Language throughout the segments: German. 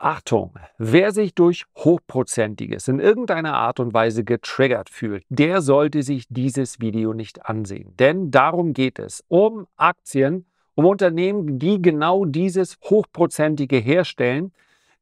Achtung, wer sich durch Hochprozentiges in irgendeiner Art und Weise getriggert fühlt, der sollte sich dieses Video nicht ansehen. Denn darum geht es, um Aktien, um Unternehmen, die genau dieses Hochprozentige herstellen,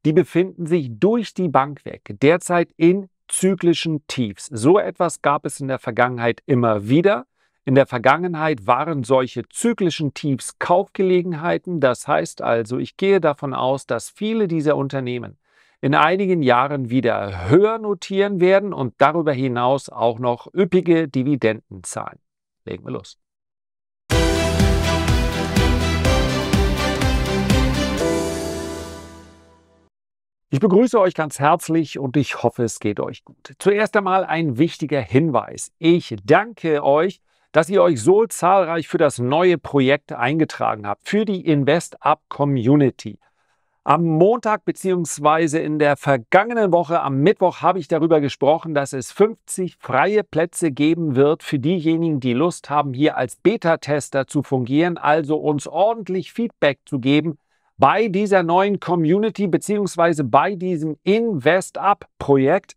die befinden sich durch die Bank weg derzeit in zyklischen Tiefs. So etwas gab es in der Vergangenheit immer wieder. In der Vergangenheit waren solche zyklischen Tiefs Kaufgelegenheiten. Das heißt also, ich gehe davon aus, dass viele dieser Unternehmen in einigen Jahren wieder höher notieren werden und darüber hinaus auch noch üppige Dividenden zahlen. Legen wir los. Ich begrüße euch ganz herzlich und ich hoffe, es geht euch gut. Zuerst einmal ein wichtiger Hinweis. Ich danke euch dass ihr euch so zahlreich für das neue Projekt eingetragen habt, für die Invest Up Community. Am Montag bzw. in der vergangenen Woche, am Mittwoch, habe ich darüber gesprochen, dass es 50 freie Plätze geben wird für diejenigen, die Lust haben, hier als Beta-Tester zu fungieren, also uns ordentlich Feedback zu geben bei dieser neuen Community bzw. bei diesem Invest Up Projekt.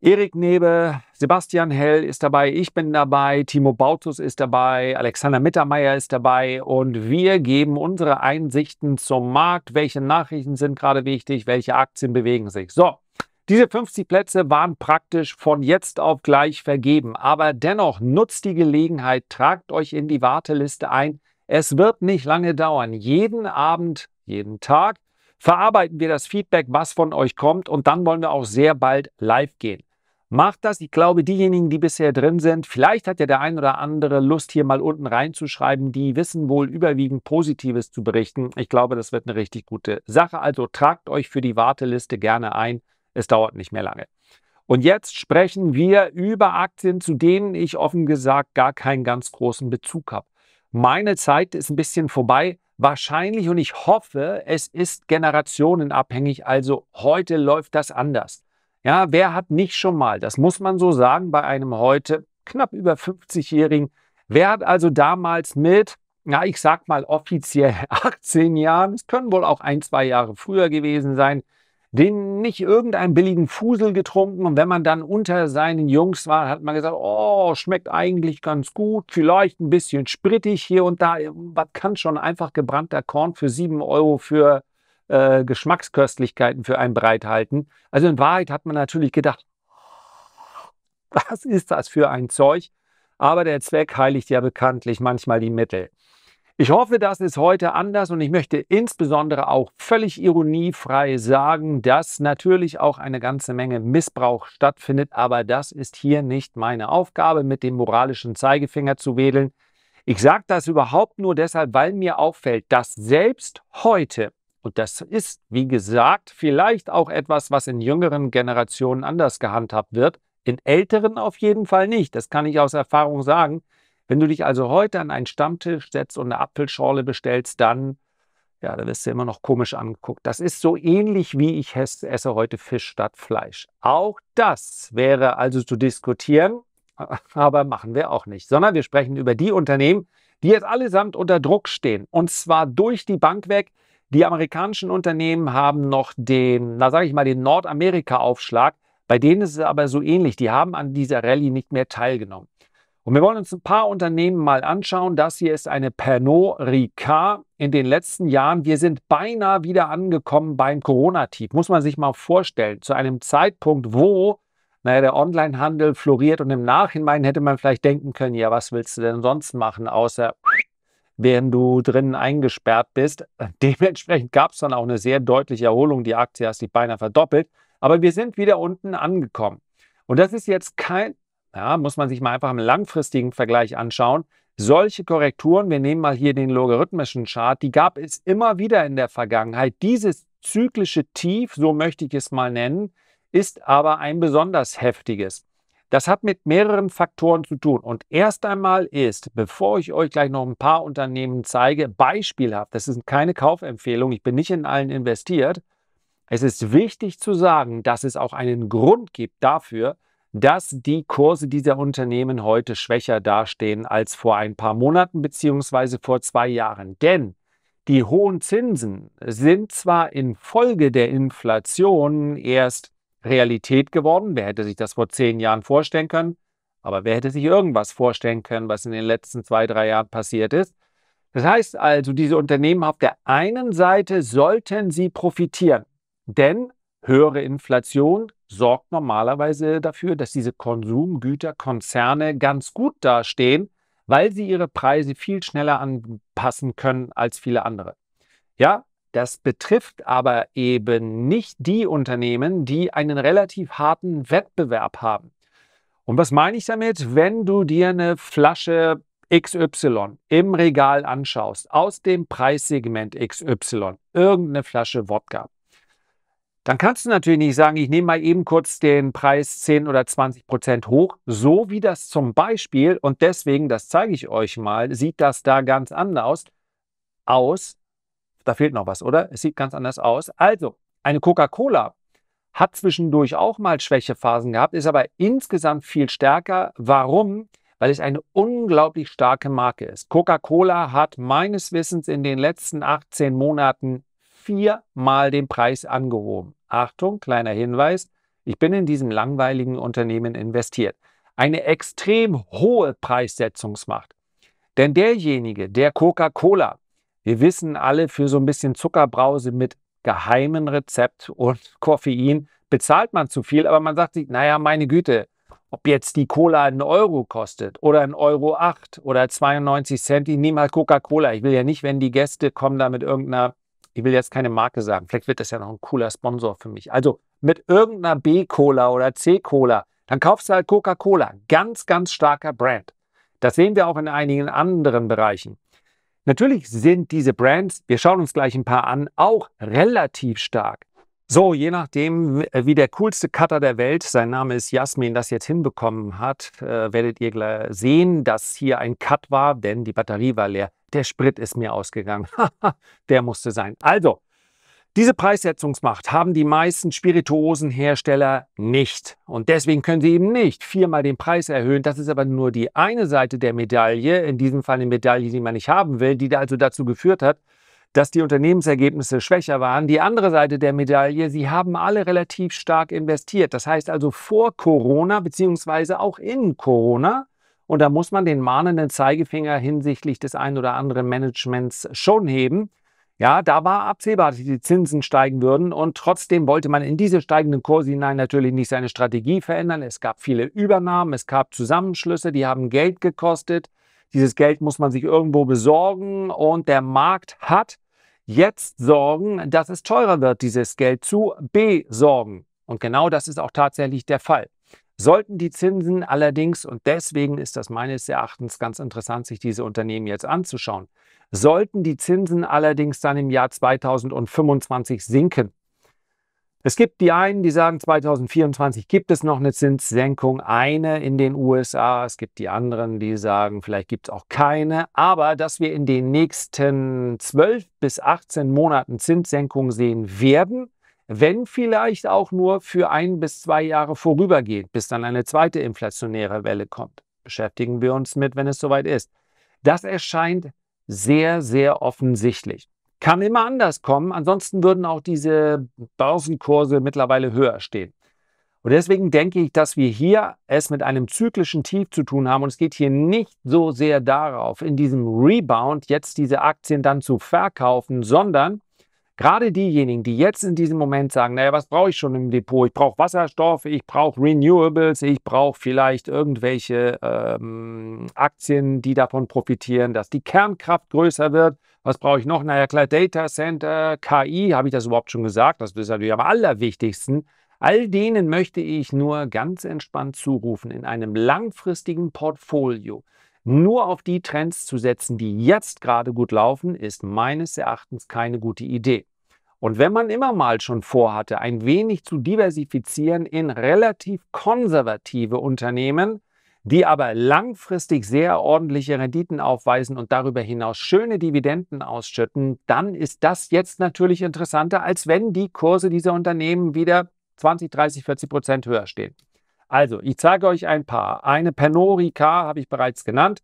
Erik Nebe, Sebastian Hell ist dabei, ich bin dabei, Timo Bautus ist dabei, Alexander Mittermeier ist dabei und wir geben unsere Einsichten zum Markt, welche Nachrichten sind gerade wichtig, welche Aktien bewegen sich. So, diese 50 Plätze waren praktisch von jetzt auf gleich vergeben, aber dennoch nutzt die Gelegenheit, tragt euch in die Warteliste ein. Es wird nicht lange dauern. Jeden Abend, jeden Tag verarbeiten wir das Feedback, was von euch kommt und dann wollen wir auch sehr bald live gehen. Macht das. Ich glaube, diejenigen, die bisher drin sind, vielleicht hat ja der ein oder andere Lust, hier mal unten reinzuschreiben, die wissen wohl überwiegend Positives zu berichten. Ich glaube, das wird eine richtig gute Sache. Also tragt euch für die Warteliste gerne ein. Es dauert nicht mehr lange. Und jetzt sprechen wir über Aktien, zu denen ich offen gesagt gar keinen ganz großen Bezug habe. Meine Zeit ist ein bisschen vorbei. Wahrscheinlich und ich hoffe, es ist generationenabhängig. Also heute läuft das anders. Ja, wer hat nicht schon mal, das muss man so sagen, bei einem heute knapp über 50-Jährigen, wer hat also damals mit, na, ich sag mal offiziell 18 Jahren, es können wohl auch ein, zwei Jahre früher gewesen sein, den nicht irgendeinen billigen Fusel getrunken und wenn man dann unter seinen Jungs war, hat man gesagt, oh, schmeckt eigentlich ganz gut, vielleicht ein bisschen sprittig hier und da, äh, was kann schon einfach gebrannter Korn für 7 Euro für äh, Geschmacksköstlichkeiten für einen bereithalten. Also in Wahrheit hat man natürlich gedacht, was ist das für ein Zeug? Aber der Zweck heiligt ja bekanntlich manchmal die Mittel. Ich hoffe, das ist heute anders und ich möchte insbesondere auch völlig ironiefrei sagen, dass natürlich auch eine ganze Menge Missbrauch stattfindet, aber das ist hier nicht meine Aufgabe, mit dem moralischen Zeigefinger zu wedeln. Ich sage das überhaupt nur deshalb, weil mir auffällt, dass selbst heute und das ist, wie gesagt, vielleicht auch etwas, was in jüngeren Generationen anders gehandhabt wird. In älteren auf jeden Fall nicht. Das kann ich aus Erfahrung sagen. Wenn du dich also heute an einen Stammtisch setzt und eine Apfelschorle bestellst, dann, ja, da wirst du immer noch komisch angeguckt. Das ist so ähnlich wie ich esse heute Fisch statt Fleisch. Auch das wäre also zu diskutieren, aber machen wir auch nicht, sondern wir sprechen über die Unternehmen, die jetzt allesamt unter Druck stehen. Und zwar durch die Bank weg. Die amerikanischen Unternehmen haben noch den, na sage ich mal, den Nordamerika-Aufschlag. Bei denen ist es aber so ähnlich. Die haben an dieser Rallye nicht mehr teilgenommen. Und wir wollen uns ein paar Unternehmen mal anschauen. Das hier ist eine Pernod Ricard in den letzten Jahren. Wir sind beinahe wieder angekommen beim Corona-Tief. Muss man sich mal vorstellen. Zu einem Zeitpunkt, wo naja, der Onlinehandel floriert und im Nachhinein hätte man vielleicht denken können, ja, was willst du denn sonst machen, außer während du drinnen eingesperrt bist. Äh, dementsprechend gab es dann auch eine sehr deutliche Erholung. Die Aktie hat sich beinahe verdoppelt. Aber wir sind wieder unten angekommen. Und das ist jetzt kein, ja, muss man sich mal einfach im langfristigen Vergleich anschauen. Solche Korrekturen, wir nehmen mal hier den logarithmischen Chart, die gab es immer wieder in der Vergangenheit. Dieses zyklische Tief, so möchte ich es mal nennen, ist aber ein besonders heftiges. Das hat mit mehreren Faktoren zu tun. Und erst einmal ist, bevor ich euch gleich noch ein paar Unternehmen zeige, beispielhaft, das sind keine Kaufempfehlungen, ich bin nicht in allen investiert, es ist wichtig zu sagen, dass es auch einen Grund gibt dafür, dass die Kurse dieser Unternehmen heute schwächer dastehen als vor ein paar Monaten bzw. vor zwei Jahren. Denn die hohen Zinsen sind zwar infolge der Inflation erst Realität geworden. Wer hätte sich das vor zehn Jahren vorstellen können? Aber wer hätte sich irgendwas vorstellen können, was in den letzten zwei, drei Jahren passiert ist? Das heißt also, diese Unternehmen auf der einen Seite sollten sie profitieren, denn höhere Inflation sorgt normalerweise dafür, dass diese Konsumgüterkonzerne ganz gut dastehen, weil sie ihre Preise viel schneller anpassen können als viele andere. Ja, das betrifft aber eben nicht die Unternehmen, die einen relativ harten Wettbewerb haben. Und was meine ich damit? Wenn du dir eine Flasche XY im Regal anschaust, aus dem Preissegment XY, irgendeine Flasche Wodka, dann kannst du natürlich nicht sagen, ich nehme mal eben kurz den Preis 10 oder 20 Prozent hoch, so wie das zum Beispiel, und deswegen, das zeige ich euch mal, sieht das da ganz anders aus da fehlt noch was, oder? Es sieht ganz anders aus. Also, eine Coca-Cola hat zwischendurch auch mal Schwächephasen gehabt, ist aber insgesamt viel stärker. Warum? Weil es eine unglaublich starke Marke ist. Coca-Cola hat meines Wissens in den letzten 18 Monaten viermal den Preis angehoben. Achtung, kleiner Hinweis, ich bin in diesem langweiligen Unternehmen investiert. Eine extrem hohe Preissetzungsmacht. Denn derjenige, der Coca-Cola wir wissen alle, für so ein bisschen Zuckerbrause mit geheimen Rezept und Koffein bezahlt man zu viel, aber man sagt sich, naja, meine Güte, ob jetzt die Cola einen Euro kostet oder einen Euro acht oder 92 Cent, ich nehme halt Coca-Cola. Ich will ja nicht, wenn die Gäste kommen, da mit irgendeiner, ich will jetzt keine Marke sagen, vielleicht wird das ja noch ein cooler Sponsor für mich. Also mit irgendeiner B-Cola oder C-Cola, dann kaufst du halt Coca-Cola. Ganz, ganz starker Brand. Das sehen wir auch in einigen anderen Bereichen. Natürlich sind diese Brands, wir schauen uns gleich ein paar an, auch relativ stark. So, je nachdem, wie der coolste Cutter der Welt, sein Name ist Jasmin, das jetzt hinbekommen hat, äh, werdet ihr sehen, dass hier ein Cut war, denn die Batterie war leer. Der Sprit ist mir ausgegangen. der musste sein. Also, diese Preissetzungsmacht haben die meisten Spirituosenhersteller nicht. Und deswegen können sie eben nicht viermal den Preis erhöhen. Das ist aber nur die eine Seite der Medaille, in diesem Fall eine Medaille, die man nicht haben will, die also dazu geführt hat, dass die Unternehmensergebnisse schwächer waren. Die andere Seite der Medaille, sie haben alle relativ stark investiert. Das heißt also vor Corona beziehungsweise auch in Corona. Und da muss man den mahnenden Zeigefinger hinsichtlich des einen oder anderen Managements schon heben. Ja, da war absehbar, dass die Zinsen steigen würden und trotzdem wollte man in diese steigenden Kurse hinein natürlich nicht seine Strategie verändern. Es gab viele Übernahmen, es gab Zusammenschlüsse, die haben Geld gekostet. Dieses Geld muss man sich irgendwo besorgen und der Markt hat jetzt sorgen, dass es teurer wird, dieses Geld zu besorgen. Und genau das ist auch tatsächlich der Fall. Sollten die Zinsen allerdings, und deswegen ist das meines Erachtens ganz interessant, sich diese Unternehmen jetzt anzuschauen, sollten die Zinsen allerdings dann im Jahr 2025 sinken, es gibt die einen, die sagen, 2024 gibt es noch eine Zinssenkung, eine in den USA. Es gibt die anderen, die sagen, vielleicht gibt es auch keine. Aber dass wir in den nächsten 12 bis 18 Monaten Zinssenkungen sehen werden, wenn vielleicht auch nur für ein bis zwei Jahre vorübergehend, bis dann eine zweite inflationäre Welle kommt. Beschäftigen wir uns mit, wenn es soweit ist. Das erscheint sehr, sehr offensichtlich. Kann immer anders kommen, ansonsten würden auch diese Börsenkurse mittlerweile höher stehen. Und deswegen denke ich, dass wir hier es mit einem zyklischen Tief zu tun haben. Und es geht hier nicht so sehr darauf, in diesem Rebound jetzt diese Aktien dann zu verkaufen, sondern Gerade diejenigen, die jetzt in diesem Moment sagen, naja, was brauche ich schon im Depot? Ich brauche Wasserstoff, ich brauche Renewables, ich brauche vielleicht irgendwelche ähm, Aktien, die davon profitieren, dass die Kernkraft größer wird. Was brauche ich noch? Naja, klar, Data Center, KI, habe ich das überhaupt schon gesagt? Das ist natürlich am allerwichtigsten. All denen möchte ich nur ganz entspannt zurufen in einem langfristigen Portfolio nur auf die Trends zu setzen, die jetzt gerade gut laufen, ist meines Erachtens keine gute Idee. Und wenn man immer mal schon vorhatte, ein wenig zu diversifizieren in relativ konservative Unternehmen, die aber langfristig sehr ordentliche Renditen aufweisen und darüber hinaus schöne Dividenden ausschütten, dann ist das jetzt natürlich interessanter, als wenn die Kurse dieser Unternehmen wieder 20, 30, 40 Prozent höher stehen. Also, ich zeige euch ein paar. Eine Panorica habe ich bereits genannt.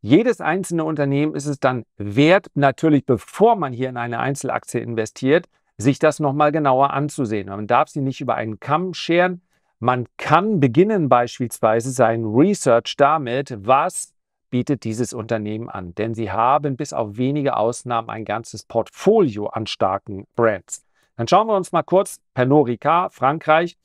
Jedes einzelne Unternehmen ist es dann wert, natürlich bevor man hier in eine Einzelaktie investiert, sich das nochmal genauer anzusehen. Man darf sie nicht über einen Kamm scheren. Man kann beginnen beispielsweise sein Research damit, was bietet dieses Unternehmen an. Denn sie haben bis auf wenige Ausnahmen ein ganzes Portfolio an starken Brands. Dann schauen wir uns mal kurz Pernod Ricard, Frankreich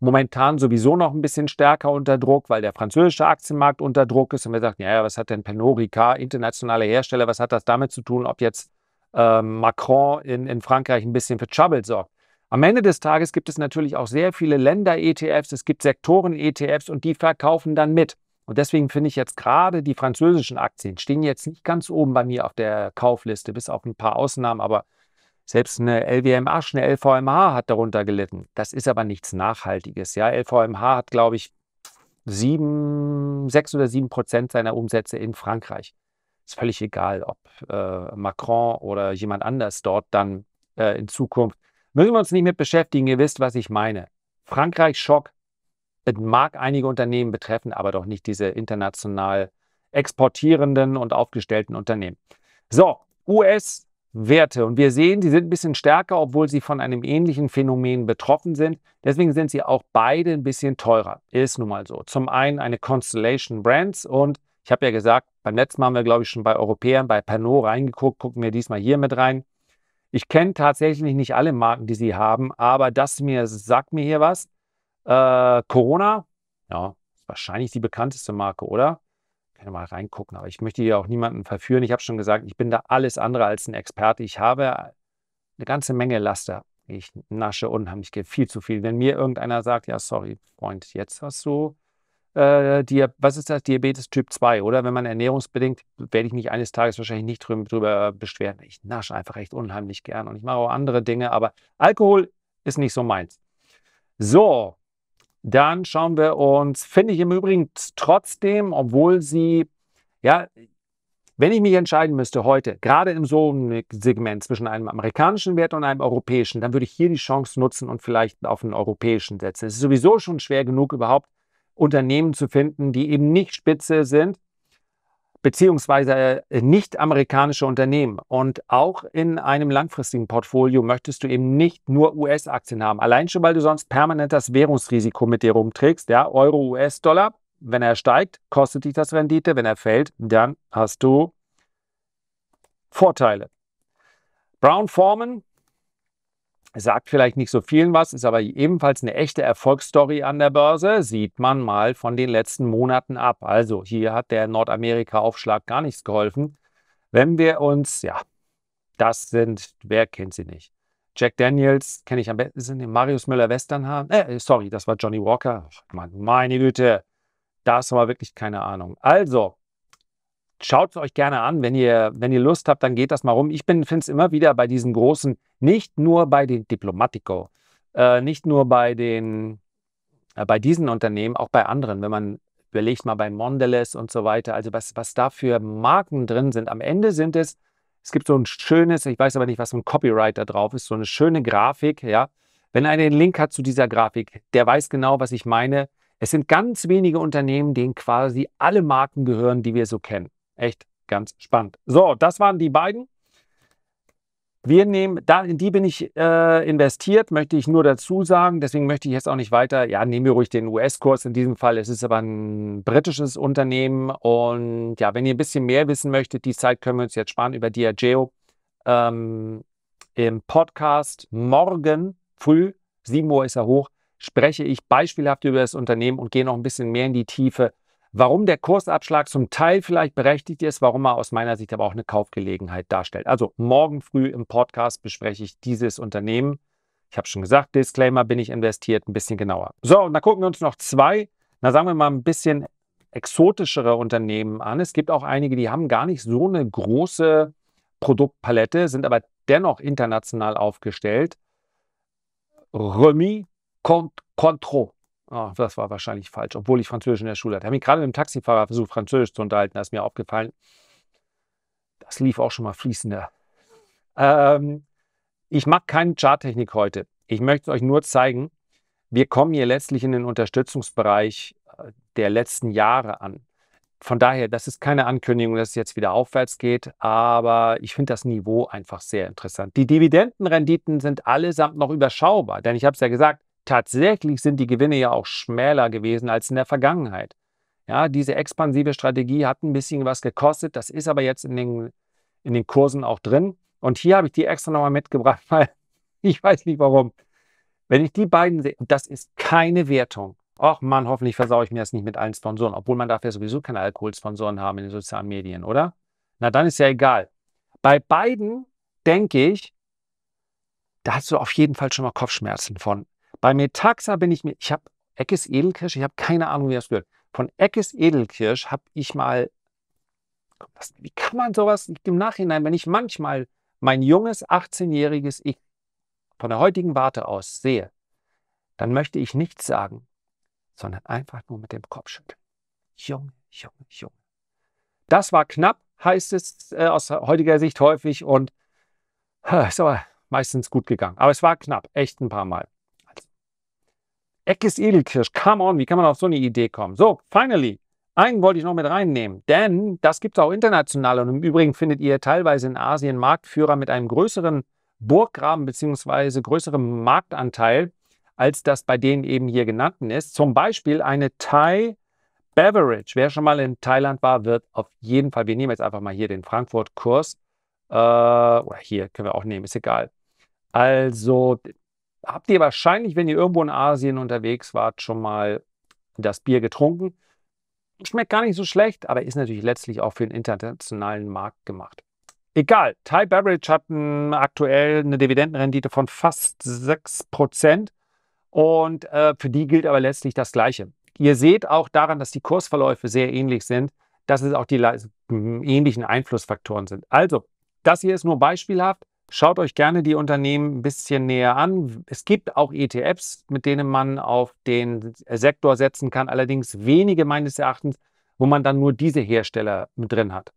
momentan sowieso noch ein bisschen stärker unter Druck, weil der französische Aktienmarkt unter Druck ist. Und wir sagten, ja, was hat denn Penorica, internationale Hersteller, was hat das damit zu tun, ob jetzt äh, Macron in, in Frankreich ein bisschen für Trouble sorgt? Am Ende des Tages gibt es natürlich auch sehr viele Länder-ETFs, es gibt Sektoren-ETFs und die verkaufen dann mit. Und deswegen finde ich jetzt gerade die französischen Aktien stehen jetzt nicht ganz oben bei mir auf der Kaufliste, bis auf ein paar Ausnahmen, aber selbst eine LWMH, eine LVMH hat darunter gelitten. Das ist aber nichts Nachhaltiges. Ja, LVMH hat, glaube ich, sieben, sechs oder sieben Prozent seiner Umsätze in Frankreich. Ist völlig egal, ob äh, Macron oder jemand anders dort dann äh, in Zukunft. Müssen wir uns nicht mit beschäftigen. Ihr wisst, was ich meine. Frankreich-Schock mag einige Unternehmen betreffen, aber doch nicht diese international exportierenden und aufgestellten Unternehmen. So, US Werte. Und wir sehen, die sind ein bisschen stärker, obwohl sie von einem ähnlichen Phänomen betroffen sind. Deswegen sind sie auch beide ein bisschen teurer. Ist nun mal so. Zum einen eine Constellation Brands und ich habe ja gesagt, beim letzten Mal haben wir, glaube ich, schon bei Europäern, bei Pernod reingeguckt, gucken wir diesmal hier mit rein. Ich kenne tatsächlich nicht alle Marken, die sie haben, aber das mir sagt mir hier was. Äh, Corona, ja, wahrscheinlich die bekannteste Marke, oder? kann mal reingucken, aber ich möchte hier auch niemanden verführen. Ich habe schon gesagt, ich bin da alles andere als ein Experte. Ich habe eine ganze Menge Laster. Ich nasche unheimlich viel zu viel. Wenn mir irgendeiner sagt, ja, sorry, Freund, jetzt hast du äh, Diab was ist das? Diabetes Typ 2, oder? Wenn man ernährungsbedingt, werde ich mich eines Tages wahrscheinlich nicht drüber, drüber beschweren. Ich nasche einfach echt unheimlich gern und ich mache auch andere Dinge, aber Alkohol ist nicht so meins. So, dann schauen wir uns, finde ich im Übrigen trotzdem, obwohl sie, ja, wenn ich mich entscheiden müsste heute, gerade im so Segment zwischen einem amerikanischen Wert und einem europäischen, dann würde ich hier die Chance nutzen und vielleicht auf einen europäischen setzen. Es ist sowieso schon schwer genug, überhaupt Unternehmen zu finden, die eben nicht spitze sind, beziehungsweise äh, nicht-amerikanische Unternehmen. Und auch in einem langfristigen Portfolio möchtest du eben nicht nur US-Aktien haben. Allein schon, weil du sonst permanent das Währungsrisiko mit dir rumträgst. Ja, Euro, US-Dollar, wenn er steigt, kostet dich das Rendite. Wenn er fällt, dann hast du Vorteile. Brown Forman Sagt vielleicht nicht so vielen was, ist aber ebenfalls eine echte Erfolgsstory an der Börse, sieht man mal von den letzten Monaten ab. Also hier hat der Nordamerika-Aufschlag gar nichts geholfen. Wenn wir uns, ja, das sind, wer kennt sie nicht? Jack Daniels kenne ich am besten, Marius müller westernhahn äh, äh, sorry, das war Johnny Walker. Ach, meine Güte, das war wirklich keine Ahnung. Also, Schaut es euch gerne an, wenn ihr, wenn ihr Lust habt, dann geht das mal rum. Ich finde es immer wieder bei diesen großen, nicht nur bei den Diplomatico, äh, nicht nur bei den, äh, bei diesen Unternehmen, auch bei anderen, wenn man überlegt mal bei Mondelez und so weiter, also was, was da für Marken drin sind. Am Ende sind es, es gibt so ein schönes, ich weiß aber nicht, was so ein Copyright da drauf ist, so eine schöne Grafik, ja. Wenn einer den Link hat zu dieser Grafik, der weiß genau, was ich meine. Es sind ganz wenige Unternehmen, denen quasi alle Marken gehören, die wir so kennen echt ganz spannend. So, das waren die beiden. Wir nehmen, da, in die bin ich äh, investiert, möchte ich nur dazu sagen. Deswegen möchte ich jetzt auch nicht weiter, ja, nehmen wir ruhig den US-Kurs in diesem Fall. Es ist aber ein britisches Unternehmen. Und ja, wenn ihr ein bisschen mehr wissen möchtet, die Zeit können wir uns jetzt sparen über Diageo. Ähm, Im Podcast morgen früh, 7 Uhr ist er hoch, spreche ich beispielhaft über das Unternehmen und gehe noch ein bisschen mehr in die Tiefe warum der Kursabschlag zum Teil vielleicht berechtigt ist, warum er aus meiner Sicht aber auch eine Kaufgelegenheit darstellt. Also morgen früh im Podcast bespreche ich dieses Unternehmen. Ich habe schon gesagt, Disclaimer, bin ich investiert, ein bisschen genauer. So, und dann gucken wir uns noch zwei, na sagen wir mal ein bisschen exotischere Unternehmen an. Es gibt auch einige, die haben gar nicht so eine große Produktpalette, sind aber dennoch international aufgestellt. Remy Contro Oh, das war wahrscheinlich falsch, obwohl ich Französisch in der Schule hatte. Ich habe mich gerade mit dem Taxifahrer versucht, Französisch zu unterhalten. Da ist mir aufgefallen, das lief auch schon mal fließender. Ähm, ich mache keine Charttechnik heute. Ich möchte es euch nur zeigen, wir kommen hier letztlich in den Unterstützungsbereich äh, der letzten Jahre an. Von daher, das ist keine Ankündigung, dass es jetzt wieder aufwärts geht, aber ich finde das Niveau einfach sehr interessant. Die Dividendenrenditen sind allesamt noch überschaubar, denn ich habe es ja gesagt, Tatsächlich sind die Gewinne ja auch schmäler gewesen als in der Vergangenheit. Ja, diese expansive Strategie hat ein bisschen was gekostet, das ist aber jetzt in den, in den Kursen auch drin. Und hier habe ich die extra nochmal mitgebracht, weil ich weiß nicht warum. Wenn ich die beiden sehe, das ist keine Wertung. Och Mann, hoffentlich versaue ich mir das nicht mit allen Sponsoren, obwohl man dafür ja sowieso keine Alkoholsponsoren haben in den sozialen Medien, oder? Na, dann ist ja egal. Bei beiden denke ich, da hast du auf jeden Fall schon mal Kopfschmerzen von. Bei Metaxa bin ich mir, ich habe Eckes Edelkirsch, ich habe keine Ahnung, wie das gehört. Von Eckes Edelkirsch habe ich mal, was, wie kann man sowas im Nachhinein, wenn ich manchmal mein junges 18-jähriges Ich von der heutigen Warte aus sehe, dann möchte ich nichts sagen, sondern einfach nur mit dem Kopf schütteln. Junge, Junge, Junge. Das war knapp, heißt es äh, aus heutiger Sicht häufig und äh, ist aber meistens gut gegangen. Aber es war knapp, echt ein paar Mal. Eckes Edelkirsch, come on, wie kann man auf so eine Idee kommen? So, finally, einen wollte ich noch mit reinnehmen, denn das gibt es auch international und im Übrigen findet ihr teilweise in Asien Marktführer mit einem größeren Burggraben bzw. größerem Marktanteil, als das bei denen eben hier genannten ist. Zum Beispiel eine Thai Beverage. Wer schon mal in Thailand war, wird auf jeden Fall, wir nehmen jetzt einfach mal hier den Frankfurt-Kurs, äh, oder hier können wir auch nehmen, ist egal. Also habt ihr wahrscheinlich, wenn ihr irgendwo in Asien unterwegs wart, schon mal das Bier getrunken. Schmeckt gar nicht so schlecht, aber ist natürlich letztlich auch für den internationalen Markt gemacht. Egal, Thai Beverage hat hm, aktuell eine Dividendenrendite von fast 6% und äh, für die gilt aber letztlich das Gleiche. Ihr seht auch daran, dass die Kursverläufe sehr ähnlich sind, dass es auch die hm, ähnlichen Einflussfaktoren sind. Also, das hier ist nur beispielhaft. Schaut euch gerne die Unternehmen ein bisschen näher an. Es gibt auch ETFs, mit denen man auf den Sektor setzen kann, allerdings wenige meines Erachtens, wo man dann nur diese Hersteller mit drin hat.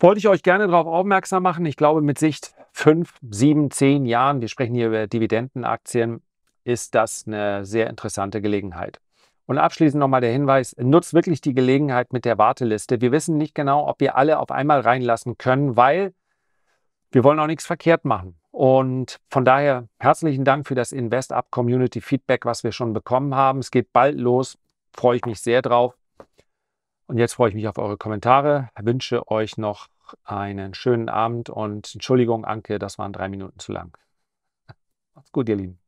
Wollte ich euch gerne darauf aufmerksam machen. Ich glaube, mit Sicht 5, 7, 10 Jahren, wir sprechen hier über Dividendenaktien, ist das eine sehr interessante Gelegenheit. Und abschließend nochmal der Hinweis, nutzt wirklich die Gelegenheit mit der Warteliste. Wir wissen nicht genau, ob wir alle auf einmal reinlassen können, weil wir wollen auch nichts verkehrt machen. Und von daher herzlichen Dank für das InvestUp Community Feedback, was wir schon bekommen haben. Es geht bald los. Freue ich mich sehr drauf. Und jetzt freue ich mich auf eure Kommentare. Wünsche euch noch einen schönen Abend und Entschuldigung, Anke, das waren drei Minuten zu lang. Macht's gut, ihr Lieben.